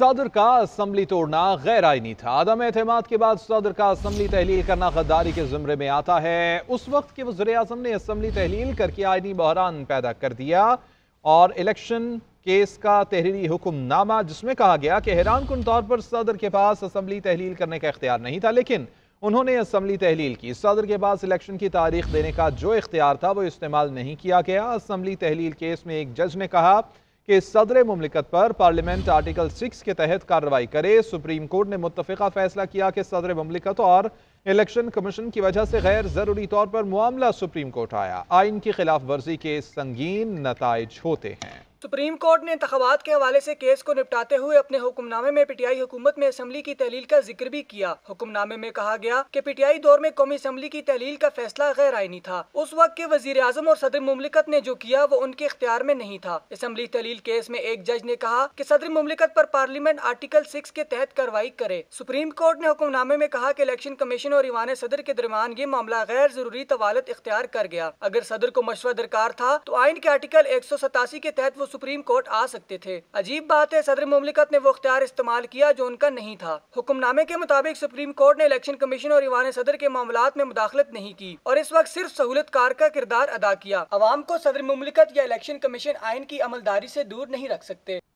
सदर का असम्बली तोड़ना गैर आइनी था आदम एतम के बाद सदर का असम्बली तहलील करना गद्दारी के जुमरे में आता है उस वक्त के वजर अजम ने असम्बली तहलील करके आइनी बहरान पैदा कर दिया और इलेक्शन केस का तहरीरी हुक्मनामा जिसमें कहा गया कि हैरान कन तौर पर सदर के पास असम्बली तहलील करने का इख्तियार नहीं था लेकिन उन्होंने असम्बली तहलील की सदर के पास इलेक्शन की तारीख देने का जो इख्तियार था वो इस्तेमाल नहीं किया गया असम्बली तहलील केस में एक जज ने कहा कि सदर ममलिकत पर पार्लियामेंट आर्टिकल सिक्स के तहत कार्रवाई करे सुप्रीम कोर्ट ने मुतफिका फैसला किया कि सदर ममलिकत और इलेक्शन कमीशन की वजह से गैर ज़रूरी तौर पर मामला सुप्रीम कोर्ट आया आइन की खिलाफ वर्जी के संगीन नतज होते हैं सुप्रीम कोर्ट ने इंतबात के हवाले से केस को निपटाते हुए अपने हुक्मनामे में पीटीआई हुकूमत में असम्बली की तहलील का जिक्र भी किया हुक्मनामे में कहा गया कि पीटीआई दौर में कौमी असम्बली की तहलील का फैसला गैर आइनी था उस वक्त के वजीर अजम और सदर ममलिकत ने जो किया वो उनके इख्तियार में नहीं था असम्बली तहलील केस में एक जज ने कहा की सदर ममलिकत आरोप पार्लियामेंट आर्टिकल सिक्स के तहत कार्रवाई करे सुप्रीम कोर्ट ने हुक्मनामे में कहा की इलेक्शन कमीशन और ईवान सदर के दरमियान ये मामला गैर जरूरी तवालत इख्तियार कर गया अगर सदर को मशवरा दरकार था तो आइन के आर्टिकल एक सौ सतासी के तहत वो सुप्रीम कोर्ट आ सकते थे अजीब बात है सदर ममलिकत ने वो अख्तियार इस्तेमाल किया जो उनका नहीं था हुक्मनामे के मुताबिक सुप्रीम कोर्ट ने इलेक्शन कमीशन और ईवान सदर के मामला में मुदाखलत नहीं की और इस वक्त सिर्फ सहूलत कार का किरदार अदा किया आवाम को सदर ममलिकत या इलेक्शन कमीशन आयन की अमलदारी ऐसी दूर नहीं रख सकते